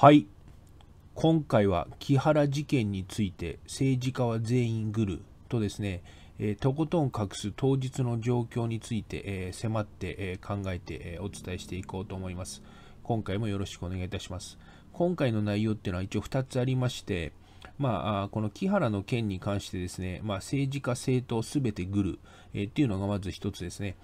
はい今回は木原事件について政治家は全員グルとですね、えー、とことん隠す当日の状況について、えー、迫って、えー、考えて、えお伝えしていこうと思います今回もよろしくお願いいたします今回の内容っていうのは一応2つありましてまあ、この木原の件に関してですね、まあ、政治家政党すべてグル、えっていうのがまず1つですね。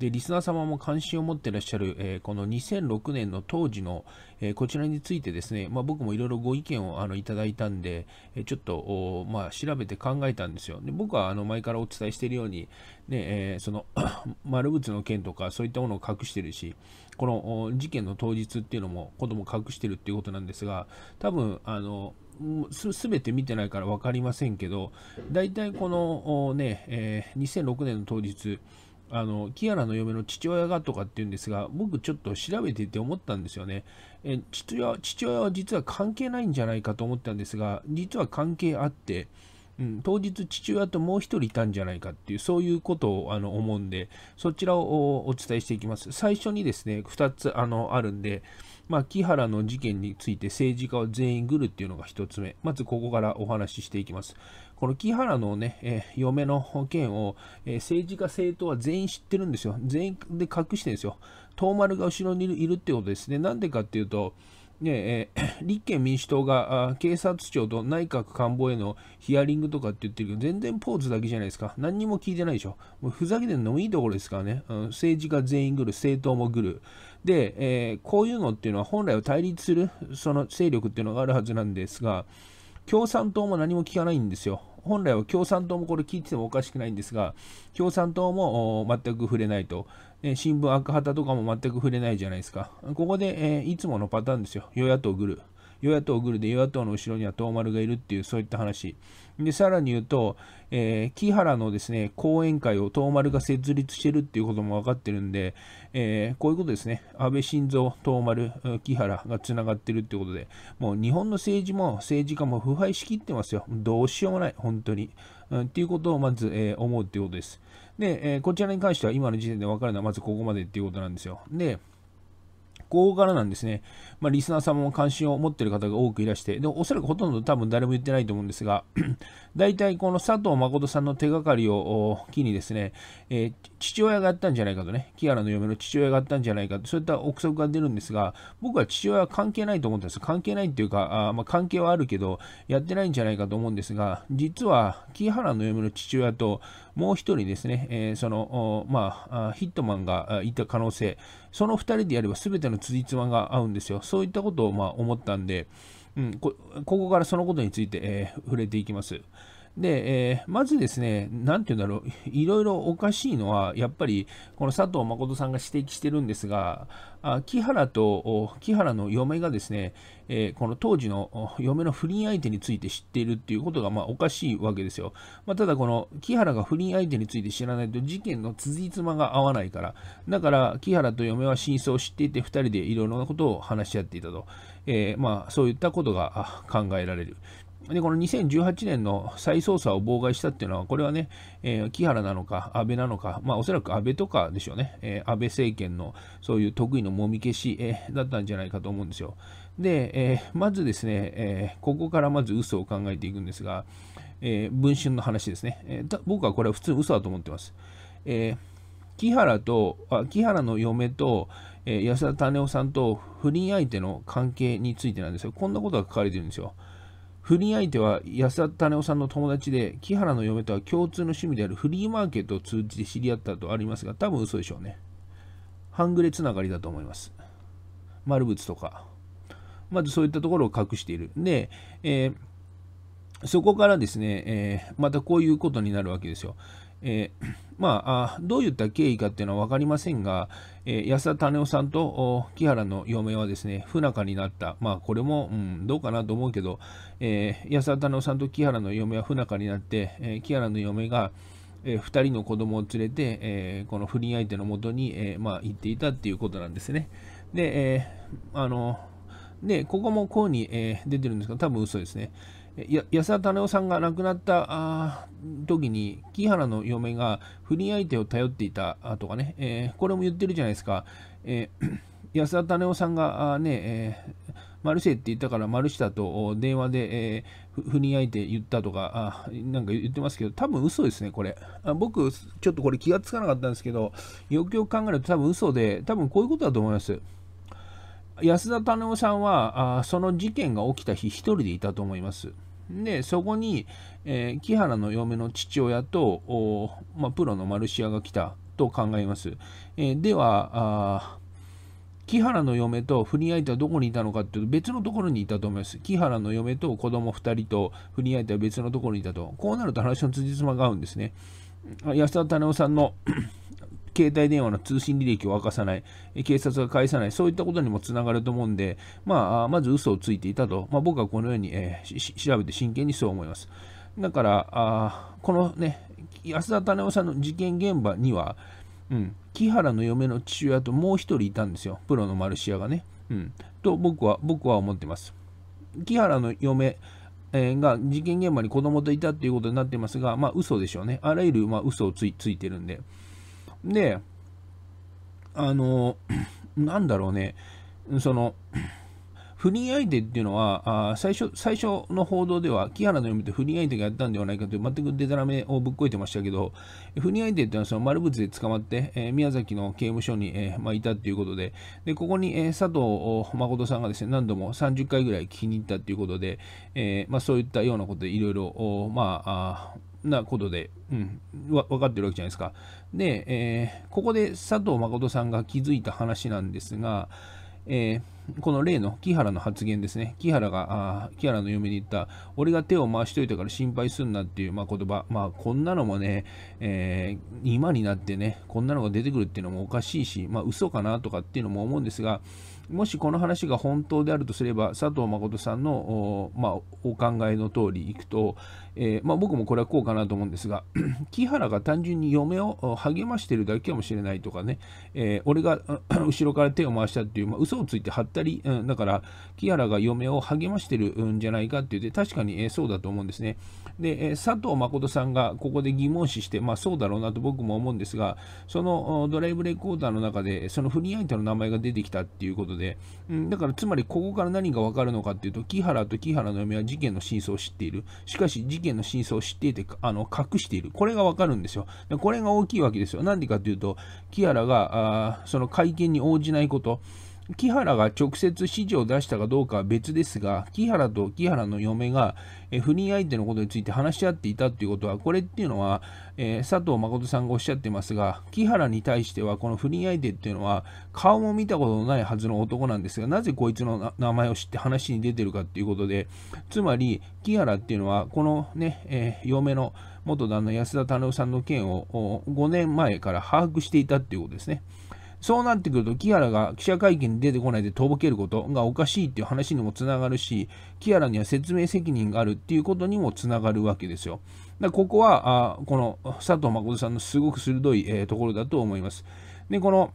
で、リスナー様も関心を持ってらっしゃる、えー、この2006年の当時の、えー、こちらについてですね、まあ、僕もいろいろご意見をあのいただいたんで、えちょっと、まあ、調べて考えたんですよ。で僕はあの前からお伝えしているように、ねえー、その 丸物の件とかそういったものを隠してるし、この事件の当日っていうのも子供隠してるっていうことなんですが、多分、あの、すべて見てないから分かりませんけど、大体このね、え2006年の当日、あの、キアラの嫁の父親がとかって言うんですが、僕ちょっと調べていて思ったんですよね。え父親父親は実は関係ないんじゃないかと思ったんですが、実は関係あって、うん、当日父親ともう1人いたんじゃないかっていう、そういうことをあの思うんで、そちらをお伝えしていきます。最初にですね、2つあのあるんで、まあ、木原の事件について政治家は全員グルっていうのが1つ目。まずここからお話ししていきます。この木原のね、えー、嫁の件を、えー、政治家政党は全員知ってるんですよ。全員で隠してるんですよ。東丸が後ろにいるってことですね。なんでかっていうと、ねえー、立憲民主党が警察庁と内閣官房へのヒアリングとかって言ってるけど、全然ポーズだけじゃないですか。何にも聞いてないでしょ。もうふざけてるのもいいところですからね。うん、政治家全員来る、政党も来る。で、えー、こういうのっていうのは本来は対立するその勢力っていうのがあるはずなんですが、共産党も何も聞かないんですよ。本来は共産党もこれ聞いててもおかしくないんですが、共産党も全く触れないと。ね、新聞赤旗とかも全く触れないじゃないですか。ここで、えー、いつものパターンですよ。与野党グルー。与野党グルで与野党の後ろには東丸がいるっていうそういった話でさらに言うと、えー、木原のですね後援会を東丸が設立してるっていうことも分かってるんで、えー、こういうことですね安倍晋三、東丸、木原がつながってるってことでもう日本の政治も政治家も腐敗しきってますよどうしようもない本当に、うん、っていうことをまず、えー、思うっていうことですで、えこちらに関しては今の時点で分かるのはまずここまでっていうことなんですよで豪柄なんですね。まあ、リスナーさんも関心を持っている方が多くいらして、でおそらくほとんど多分誰も言ってないと思うんですが、大体この佐藤誠さんの手がかりを機にですね、えー、父親がやったんじゃないかとね、キアラの嫁の父親がやったんじゃないかと、そういった憶測が出るんですが、僕は父親は関係ないと思ったんです。関係ないっていうか、あまあ、関係はあるけど、やってないんじゃないかと思うんですが、実は、木原の嫁の父親と、もう1人ですね、えー、その、まあ、ヒットマンがいた可能性、その2人でやれば全ての辻褄が合うんですよ。そういったことをま思ったんで、うんこ、ここからそのことについて、えー、触れていきます。で、えー、まずですね、なんていうんだろう、いろいろおかしいのは、やっぱり、この佐藤誠さんが指摘してるんですが、あ木原と木原の嫁がですね、えー、この当時の嫁の不倫相手について知っているっていうことがまあおかしいわけですよ。まあ、ただ、この木原が不倫相手について知らないと事件の辻まが合わないから、だから木原と嫁は真相を知っていて、2人でいろいろなことを話し合っていたと、えー、まあ、そういったことが考えられる。でこの2018年の再捜査を妨害したっていうのは、これはね、えー、木原なのか、安倍なのか、まあ、おそらく安倍とかでしょうね、えー、安倍政権のそういう得意のもみ消し、えー、だったんじゃないかと思うんですよ。で、えまずですね、えここからまず嘘を考えていくんですが、え文春の話ですね、え僕はこれは普通嘘だと思ってます。え木原とあ、木原の嫁と、え安田種夫さんと不倫相手の関係についてなんですよ。こんなことが書かれてるんですよ。不倫相手は安田種夫さんの友達で、木原の嫁とは共通の趣味であるフリーマーケットを通じて知り合ったとありますが、多分嘘でしょうね。半グレつながりだと思います。丸物とか。まずそういったところを隠している。で、えー、そこからですね、えー、またこういうことになるわけですよ。えー、まあどういった経緯かっていうのは分かりませんが、えー、安田種夫さんと木原の嫁はですね不仲になったまあこれも、うん、どうかなと思うけど、えー、安田種夫さんと木原の嫁は不仲になって、えー、木原の嫁が、えー、2人の子供を連れて、えー、この不倫相手のもとに、えーまあ、行っていたっていうことなんですね。で、えー、あので、ここもこうに、えー、出てるんですけど、多分嘘ですね。や安田種夫さんが亡くなったあ時に、木原の嫁が不倫相手を頼っていたとかね、えー、これも言ってるじゃないですか。えー、安田種夫さんがあね、えー、マルセイって言ったからマルシタと電話で、えー、不倫相手言ったとかあ、なんか言ってますけど、多分嘘ですね、これあ。僕、ちょっとこれ気がつかなかったんですけど、よくよく考えると多分嘘で、多分こういうことだと思います。安田種夫さんはあその事件が起きた日1人でいたと思います。でそこに、えー、木原の嫁の父親と、まあ、プロのマルシアが来たと考えます。えー、では木原の嫁と不倫相手はどこにいたのかっていうと別のところにいたと思います。木原の嫁と子供2人と不倫相手は別のところにいたと。こうなると話の辻褄が合うんですね。安田種夫さんの携帯電話の通信履歴を明かさない、警察が返さない、そういったことにもつながると思うんで、まあ、まず嘘をついていたと、まあ、僕はこのように、えー、調べて真剣にそう思います。だから、あこのね、安田種夫さんの事件現場には、うん、木原の嫁の父親ともう1人いたんですよ、プロのマルシアがね。うん、と僕は僕は思ってます。木原の嫁が事件現場に子供といたということになってますが、まあ嘘でしょうね。あらゆるまあ嘘をついてるんで。で、あの、なんだろうね、その、不倫相手っていうのは、あ最初最初の報道では、木原の嫁と不倫相手がやったんではないかという、全くでたらめをぶっこいてましたけど、不倫相手っていうのはその丸物で捕まって、えー、宮崎の刑務所に、えー、まあ、いたということで、でここに、えー、佐藤誠さんがですね何度も30回ぐらい聞きに行ったということで、えまあ、そういったようなことでいろいろ、まあ、あなことで、うん、わ分かってるわけじゃないですか。で、えー、ここで佐藤誠さんが気づいた話なんですが、えー、この例の木原の発言ですね。木原が、あ木原の嫁に言った、俺が手を回しといたから心配すんなっていう、まあ、言葉。まあ、こんなのもね、えー、今になってね、こんなのが出てくるっていうのもおかしいし、まあ、嘘かなとかっていうのも思うんですが、もしこの話が本当であるとすれば佐藤誠さんのお,、まあ、お考えの通りいくと、えー、まあ、僕もこれはこうかなと思うんですが 木原が単純に嫁を励ましてるだけかもしれないとかね、えー、俺が 後ろから手を回したっていう、まあ、嘘をついてはったり、うん、だから木原が嫁を励ましてるんじゃないかって言って確かに、えそうだと思うんですね。で、え佐藤誠さんがここで疑問視して、まあ、そうだろうなと僕も思うんですがそのドライブレコーダーの中でその不倫相手の名前が出てきたっていうことでで、うん、だからつまりここから何がわかるのかっていうと、木原と木原の嫁は事件の真相を知っている。しかし事件の真相を知っていて、あの隠している。これがわかるんですよ。これが大きいわけですよ。なんでかというと、木原があその会見に応じないこと、木原が直接指示を出したかどうかは別ですが、木原と木原の嫁が、え不倫相手のことについて話し合っていたということは、これっていうのは、えー、佐藤誠さんがおっしゃってますが、木原に対しては、この不倫相手っていうのは、顔も見たことのないはずの男なんですが、なぜこいつの名前を知って話に出てるかっていうことで、つまり、木原っていうのは、このね、えー、嫁の元旦那安田太郎さんの件を5年前から把握していたっていうことですね。そうなってくると、キアラが記者会見に出てこないでとぼけることがおかしいっていう話にもつながるし、キアラには説明責任があるっていうことにもつながるわけですよ。だここは、あこの佐藤誠さんのすごく鋭い、えー、ところだと思います。で、この、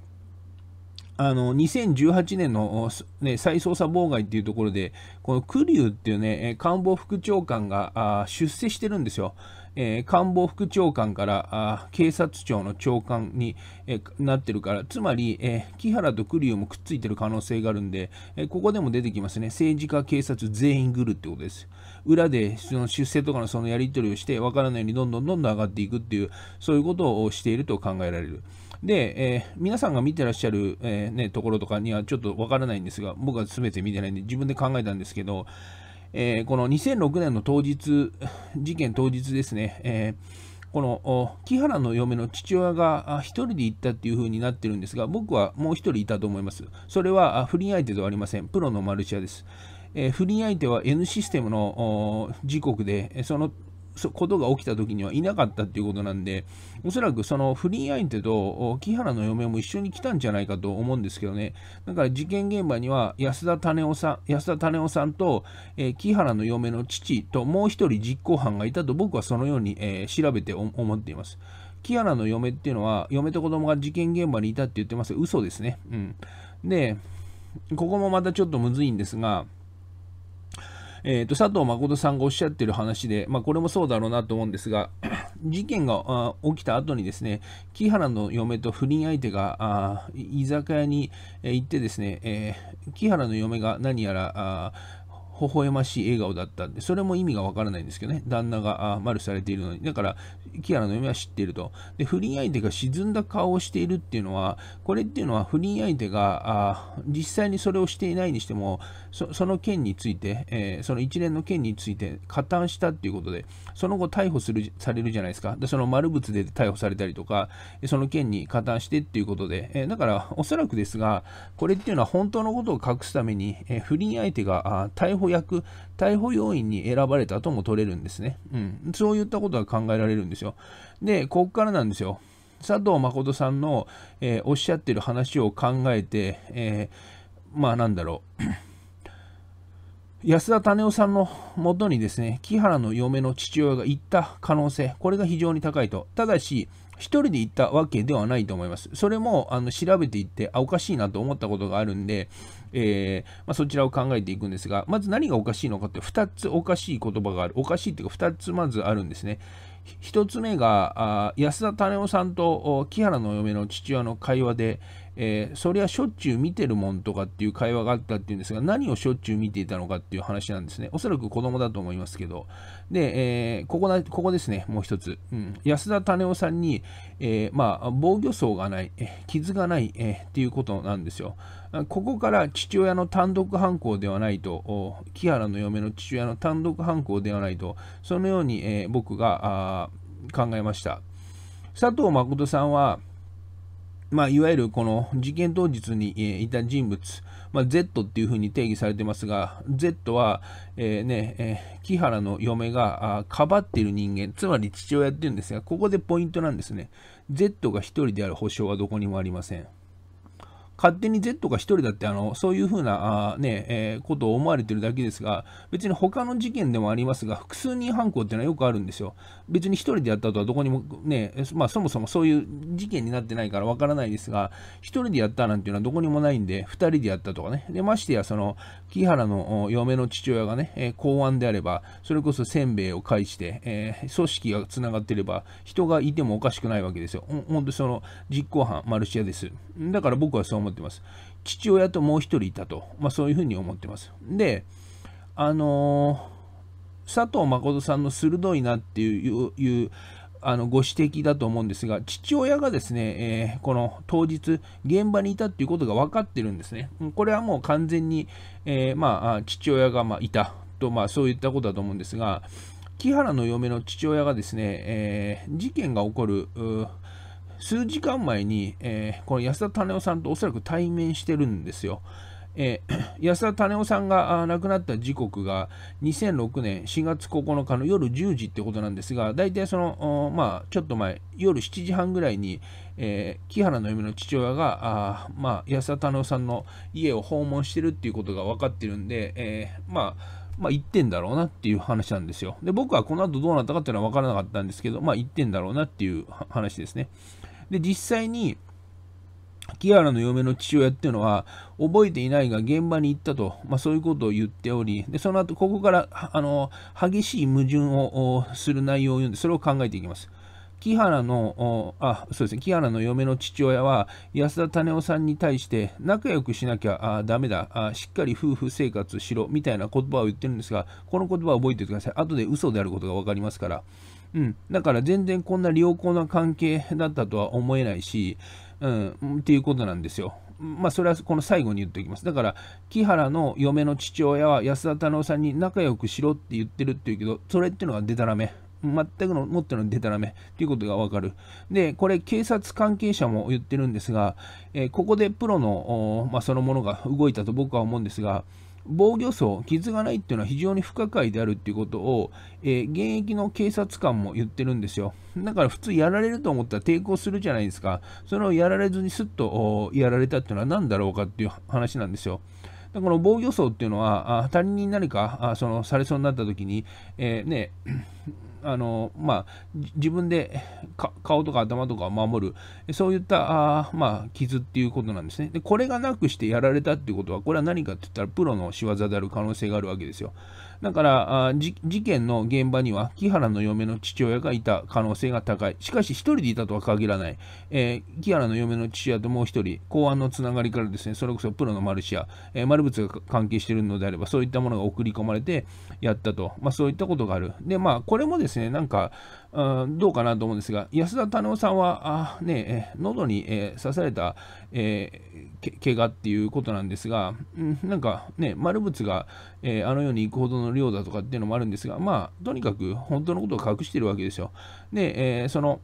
あの2018年の、ね、再捜査妨害っていうところで、このクリューっていうね、官房副長官が出世してるんですよ。えー、官房副長官からあ警察庁の長官に、えー、なってるから、つまり、えー、木原と栗生もくっついてる可能性があるんで、えここでも出てきますね、政治家、警察全員グルってことです。裏でその出世とかのそのやり取りをして、わからないようにどんどんどんどん上がっていくっていう、そういうことをしていると考えられる。で、えー、皆さんが見てらっしゃる、えー、ね、ところとかにはちょっとわからないんですが、僕は全て見てないんで自分で考えたんですけど、えー、この2006年の当日、事件当日ですね、えー、この木原の嫁の父親が1人で行ったっていう風になってるんですが、僕はもう1人いたと思います。それは不倫相手ではありません。プロのマルチアです。えー、不倫相手は N システムの時刻で、そのことが起きた時にはいなかったっていうことなんで、おそらくその不倫相手と木原の嫁も一緒に来たんじゃないかと思うんですけどね。だから事件現場には安田種夫さん、安田種男さんと、えー、木原の嫁の父ともう一人実行犯がいたと僕はそのように、えー、調べて思っています。キ原ラの嫁っていうのは、嫁と子供が事件現場にいたって言ってます嘘ですね。うん。で、ここもまたちょっとむずいんですが、えーと、佐藤誠さんがおっしゃってる話で、まあ、これもそうだろうなと思うんですが、事件が起きた後にですね、木原の嫁と不倫相手が居酒屋に行ってですね、えー、木原の嫁が何やら、微笑ましい笑顔だったんで、それも意味がわからないんですけどね、旦那が丸されているのに、だから、キアラの嫁は知っていると。で、不倫相手が沈んだ顔をしているっていうのは、これっていうのは不倫相手があ実際にそれをしていないにしても、その件について、えー、その一連の件について加担したっていうことで、その後逮捕するされるじゃないですか。で、その丸物で逮捕されたりとか、その件に加担してっていうことで、えー、だから、おそらくですが、これっていうのは本当のことを隠すために、えー、不倫相手が逮捕捕役、逮捕要員に選ばれたとも取れるんですね。うん。そういったことが考えられるんですよ。で、ここからなんですよ。佐藤誠さんの、えー、おっしゃってる話を考えて、えー、まあなんだろう。安田種夫さんのもとにですね、木原の嫁の父親が行った可能性、これが非常に高いと。ただし、1人で行ったわけではないと思います。それもあの調べていって、あ、おかしいなと思ったことがあるんで、えー、まあ、そちらを考えていくんですが、まず何がおかしいのかって、2つおかしい言葉がある。おかしいっていうか、2つまずあるんですね。1つ目が、あ安田種夫さんと木原の嫁の父親の会話で、えー、それはしょっちゅう見てるもんとかっていう会話があったっていうんですが、何をしょっちゅう見ていたのかっていう話なんですね。おそらく子供だと思いますけど。で、えー、ここだ、ここですね、もう一つ。うん、安田種夫さんに、えー、まあ、防御層がない、え傷がない、えっていうことなんですよ。ここから父親の単独犯行ではないと、木原の嫁の父親の単独犯行ではないと、そのように、え僕が考えました。佐藤誠さんは、まあ、いわゆるこの事件当日にいた人物、まあ、Z っていうふうに定義されてますが、Z は、えー、ねえー、木原の嫁がかばっている人間、つまり父親っていうんですが、ここでポイントなんですね。Z が1人である保証はどこにもありません。勝手に Z が1人だってあのそういうふうなあ、ねえー、ことを思われてるだけですが別に他の事件でもありますが複数人犯行っていうのはよくあるんですよ別に1人でやったとはどこにもね、まあ、そもそもそういう事件になってないからわからないですが1人でやったなんていうのはどこにもないんで2人でやったとかねでましてやその木原の嫁の父親がね、えー、公安であればそれこそせんべいを介して、えー、組織がつながってれば人がいてもおかしくないわけですよ本当その実行犯マルシアですだから僕はそう思ってます。父親ともう1人いたと、まあ、そういうふうに思ってます。で、あのー、佐藤誠さんの鋭いなっていうあのご指摘だと思うんですが、父親がですね、えー、この当日、現場にいたっていうことが分かってるんですね。これはもう完全に、えー、まあ、父親がまいたと、まあ、そういったことだと思うんですが、木原の嫁の父親がですね、えー、事件が起こる数時間前に、えー、この安田種夫さんとおそらく対面してるんですよ。えー、安田種夫さんが亡くなった時刻が2006年4月9日の夜10時ってことなんですが、大体その、まあ、ちょっと前、夜7時半ぐらいに、えー、木原の嫁の父親が、あまあ、安田種夫さんの家を訪問してるっていうことが分かってるんで、えー、まあ、まあ、言ってんだろうなっていう話なんですよ。で、僕はこの後どうなったかっていうのは分からなかったんですけど、まあ、言ってんだろうなっていう話ですね。で、実際に、キアラの嫁の父親っていうのは、覚えていないが現場に行ったと、まあ、そういうことを言っており、でその後、ここからあの激しい矛盾をする内容を読んで、それを考えていきます。木原の、あ、そうですね、木原の嫁の父親は、安田種夫さんに対して、仲良くしなきゃだめだあ、しっかり夫婦生活しろ、みたいな言葉を言ってるんですが、この言葉を覚えておいてください。後で嘘であることが分かりますから。うん、だから全然こんな良好な関係だったとは思えないし、うん、っていうことなんですよ。まあ、それはこの最後に言っておきます。だから、木原の嫁の父親は安田太郎さんに仲良くしろって言ってるっていうけど、それってのはでたらめ。全くの持ってのでたらめっていうことがわかる。で、これ、警察関係者も言ってるんですが、えー、ここでプロの、まあ、そのものが動いたと僕は思うんですが、防御創、傷がないっていうのは非常に不可解であるっていうことを、えー、現役の警察官も言ってるんですよ。だから普通やられると思ったら抵抗するじゃないですか。それをやられずにすっとやられたっていうのは何だろうかっていう話なんですよ。だから防御層っていうのは、他人に何かあそのされそうになった時に、えー、ね、あの、まあ、自分で顔とか頭とかを守る、そういったあ、まあ、傷っていうことなんですねで。これがなくしてやられたっていうことは、これは何かって言ったら、プロの仕業である可能性があるわけですよ。だから事件の現場には木原の嫁の父親がいた可能性が高い。しかし1人でいたとは限らない。えー、木原の嫁の父親ともう1人、公安のつながりからですね、それこそプロのマルシア、えー、丸ツが関係しているのであれば、そういったものが送り込まれてやったと、まあ、そういったことがある。で、まあ、これもですね、なんか、うん、どうかなと思うんですが、安田太郎さんは、あね、え喉に、えー、刺された、えー、け怪我っていうことなんですが、うん、なんかね、丸物が、えー、あのように行くほどのの量だとかっていうのもあるんですが、まあ、とにかく本当のことを隠してるわけですよ。で、えー、その、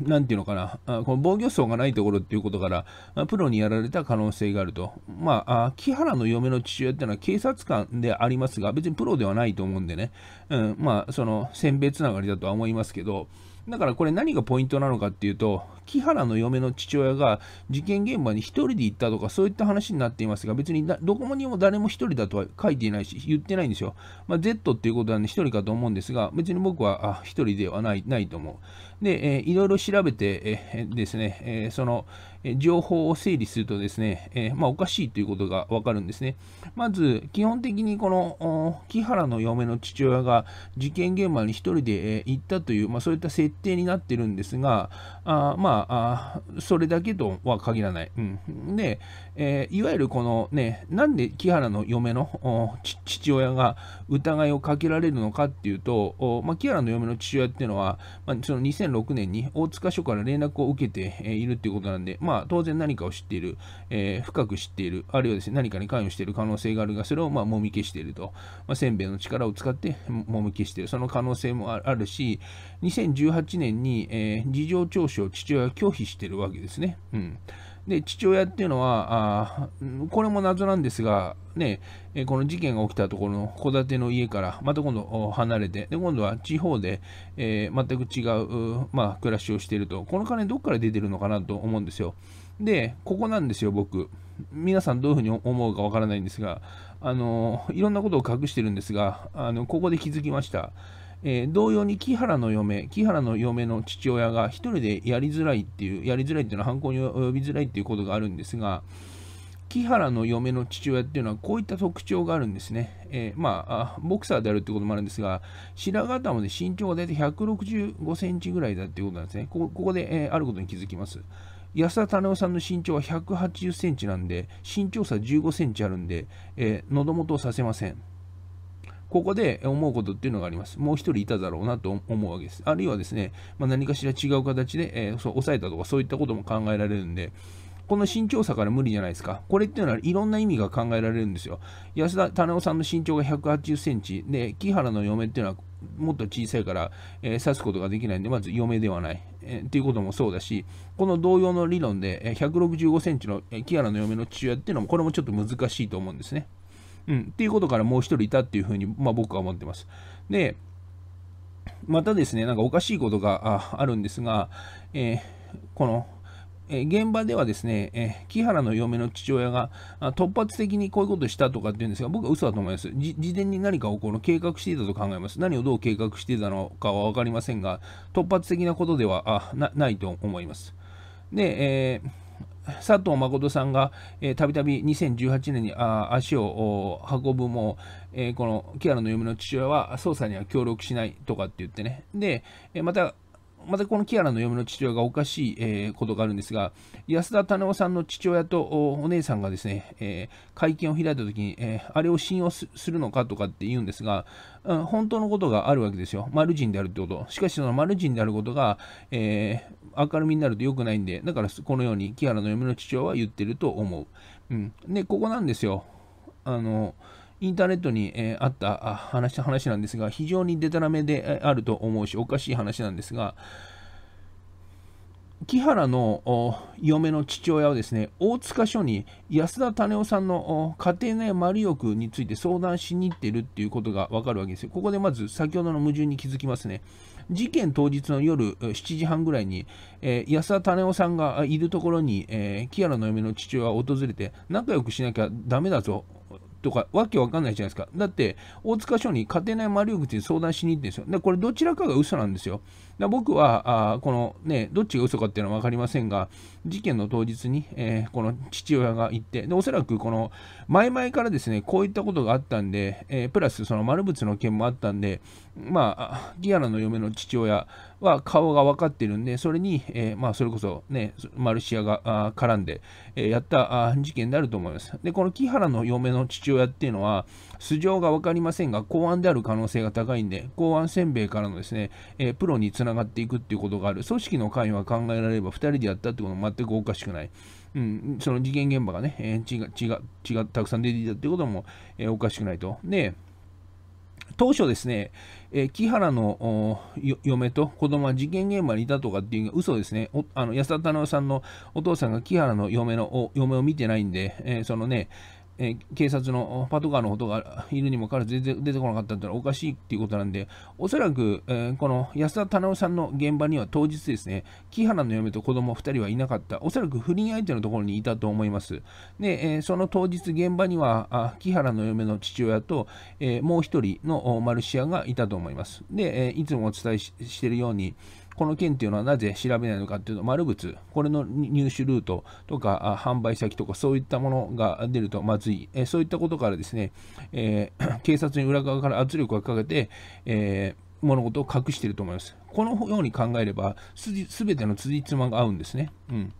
なんていうのかな、あこの防御層がないところっていうことから、プロにやられた可能性があると。まあ、あ木原の嫁の父親っていうのは警察官でありますが、別にプロではないと思うんでね、うん、まあ、その、選別つながりだとは思いますけど、だからこれ何がポイントなのかっていうと、木原の嫁の父親が事件現場に1人で行ったとかそういった話になっていますが、別にどこにも誰も1人だとは書いていないし、言ってないんですよ。まあ、Z っていうことなね、で1人かと思うんですが、別に僕はあ1人ではないないと思う。で、えー、いろいろ調べて、えー、ですね、えー、その、え情報を整理するとですね、えー、まあ、おかしいということがわかるんですね。まず、基本的にこの木原の嫁の父親が事件現場に1人で、えー、行ったという、まあ、そういった設定になってるんですが、あまああ、それだけとは限らない。うん、で、えー、いわゆるこのね、なんで木原の嫁の父親が疑いをかけられるのかっていうと、まあ、木原の嫁の父親っていうのは、まあ、その2006年に大塚署から連絡を受けているっていうことなんで、まあ、当然何かを知っている、えー、深く知っている、あるいはですね、何かに関与している可能性があるが、それをまあもみ消していると、まあ、せんべいの力を使ってもみ消している、その可能性もあるし、2018 2018年に、えー、事情聴取を父親は拒否してるわけですね。うん、で父親っていうのはあこれも謎なんですが、ね、この事件が起きたところの戸建ての家からまた今度離れてで今度は地方で、えー、全く違う、まあ、暮らしをしているとこの金どっから出てるのかなと思うんですよ。でここなんですよ僕皆さんどういうふうに思うかわからないんですがあのいろんなことを隠してるんですがあのここで気づきました。えー、同様に木原の嫁、木原の嫁の父親が一人でやりづらいっていう、やりづらいっていうのは犯行に及びづらいっていうことがあるんですが、木原の嫁の父親っていうのはこういった特徴があるんですね。えー、まあ、ボクサーであるってこともあるんですが、白髪頭で身長が大体165センチぐらいだっていうことなんですね。ここで、えー、あることに気づきます。安田種夫さんの身長は180センチなんで、身長差15センチあるんで、えー、喉元をさせません。ここで思うことっていうのがあります。もう一人いただろうなと思うわけです。あるいはですね、まあ、何かしら違う形で、えー、そう抑えたとかそういったことも考えられるんで、この身長差から無理じゃないですか。これっていうのはいろんな意味が考えられるんですよ。安田種夫さんの身長が180センチで、木原の嫁っていうのはもっと小さいから、えー、刺すことができないんで、まず嫁ではない、えー、っていうこともそうだし、この同様の理論で、えー、165センチの、え木原の嫁の父親っていうのも、これもちょっと難しいと思うんですね。うん、っていうことからもう一人いたっていうふうに、まあ、僕は思ってます。で、またですね、なんかおかしいことがあるんですが、えー、この、え現場ではですね、え木原の嫁の父親が突発的にこういうことしたとかっていうんですが、僕は嘘だと思います。事前に何かをこの計画していたと考えます。何をどう計画していたのかは分かりませんが、突発的なことではあないと思います。で、えー佐藤誠さんがたびたび2018年にあ足を運ぶも、えー、このキアラの嫁の父親は捜査には協力しないとかって言ってねでまたまたこのキアラの嫁の父親がおかしい、えー、ことがあるんですが、安田種夫さんの父親とお姉さんがですね、えー、会見を開いたときに、えー、あれを信用するのかとかって言うんですが、うん、本当のことがあるわけですよ。マル人であるってこと。しかし、そのマル人であることが、え明るみになると良くないんで、だからこのようにキアラの嫁の父親は言ってると思う。うん、で、ここなんですよ。あの、インターネットに、えー、あった話話なんですが、非常にでたらめであると思うし、おかしい話なんですが、木原の嫁の父親はですね、大塚署に安田種夫さんの家庭内丸浴について相談しに行ってるっていうことがわかるわけですよ。ここでまず先ほどの矛盾に気づきますね。事件当日の夜7時半ぐらいに、えー、安田種夫さんがいるところに、えー、木原の嫁の父親は訪れて、仲良くしなきゃだめだぞ、とか、わけわかんないじゃないですか。だって、大塚署に家庭内丸口に相談しに行ってんですよ。で、これどちらかが嘘なんですよ。だ僕はあこの、ね、どっちが嘘かっていうのは分かりませんが、事件の当日に、えー、この父親が行って、でおそらくこの前々からですね、こういったことがあったんで、えー、プラスその丸物の件もあったんで、まあ、ギアナの嫁の父親は顔が分かってるんで、それに、えー、まあ、それこそね、マルシアが絡んで、えやった事件であると思います。で、この木原の嫁の父親っていうのは、素性が分かりませんが、公安である可能性が高いんで、公安せんべいからのですね、えプロにつなながっていくっていうことがある。組織の関与は考えられれば、2人でやったってことも全くおかしくない。うん、その事件現場がね、えー、血が、が、がたくさん出ていたってことも、えー、おかしくないと。で、当初ですね、えー、木原の嫁と子供は事件現場にいたとかっていうのが嘘ですね、おあの安田太郎さんのお父さんが木原の嫁の嫁を見てないんで、えー、そのね、え警察のパトカーの音がいるにもかかわらず出てこなかったってのはおかしいっていうことなんで、おそらく、えー、この安田忠夫さんの現場には当日ですね、木原の嫁と子供2人はいなかった、おそらく不倫相手のところにいたと思います。で、えー、その当日現場にはあ木原の嫁の父親と、えー、もう1人のマルシアがいたと思います。で、えいつもお伝えしているように、この件っていうのはなぜ調べないのかっていうと、丸物、これの入手ルートとか、販売先とか、そういったものが出るとまずい、えそういったことからですね、えー、警察に裏側から圧力をかけて、えー物事を隠していると思います。このように考えれば、すべての辻褄が合うんですね。うん。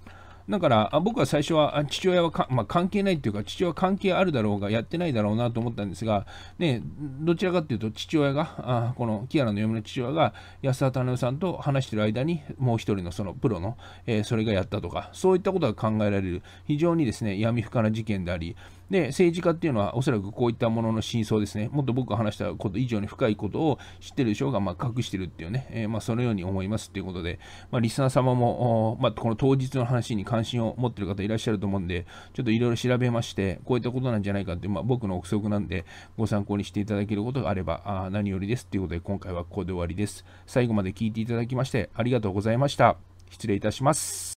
だから僕は最初は父親はまあ、関係ないっていうか父親は関係あるだろうがやってないだろうなと思ったんですが、ね、どちらかというと父親があこのキアラの嫁の父親が安田忠夫さんと話してる間にもう一人のそのプロの、えー、それがやったとかそういったことが考えられる非常にですね闇深な事件でありで、政治家っていうのはおそらくこういったものの真相ですね、もっと僕が話したこと以上に深いことを知ってる人がまあ隠してるっていうね、えー、まあそのように思いますということで、まあ、リスナー様も、まあ、この当日の話に関心を持ってる方いらっしゃると思うんで、ちょっといろいろ調べまして、こういったことなんじゃないかって、まあ、僕の憶測なんで、ご参考にしていただけることがあればあ何よりですということで、今回はここで終わりです。最後まで聞いていただきましてありがとうございました。失礼いたします。